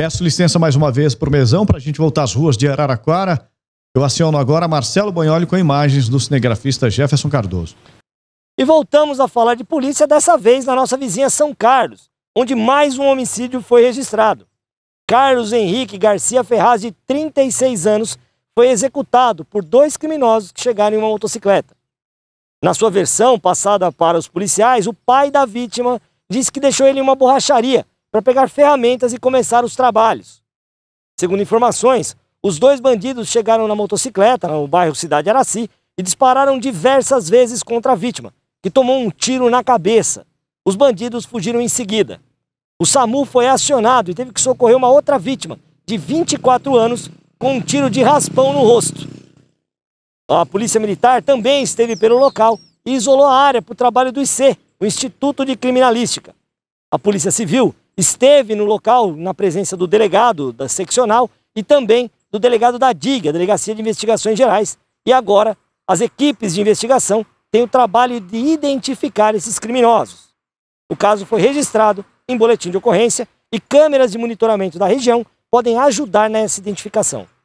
Peço licença mais uma vez para o mesão para a gente voltar às ruas de Araraquara. Eu aciono agora Marcelo Bonholi com imagens do cinegrafista Jefferson Cardoso. E voltamos a falar de polícia, dessa vez na nossa vizinha São Carlos, onde mais um homicídio foi registrado. Carlos Henrique Garcia Ferraz, de 36 anos, foi executado por dois criminosos que chegaram em uma motocicleta. Na sua versão passada para os policiais, o pai da vítima disse que deixou ele em uma borracharia para pegar ferramentas e começar os trabalhos. Segundo informações, os dois bandidos chegaram na motocicleta no bairro Cidade Araci e dispararam diversas vezes contra a vítima, que tomou um tiro na cabeça. Os bandidos fugiram em seguida. O SAMU foi acionado e teve que socorrer uma outra vítima, de 24 anos, com um tiro de raspão no rosto. A Polícia Militar também esteve pelo local e isolou a área para o trabalho do IC, o Instituto de Criminalística. A Polícia Civil esteve no local na presença do delegado da seccional e também do delegado da DIG, a Delegacia de Investigações Gerais. E agora, as equipes de investigação têm o trabalho de identificar esses criminosos. O caso foi registrado em boletim de ocorrência e câmeras de monitoramento da região podem ajudar nessa identificação.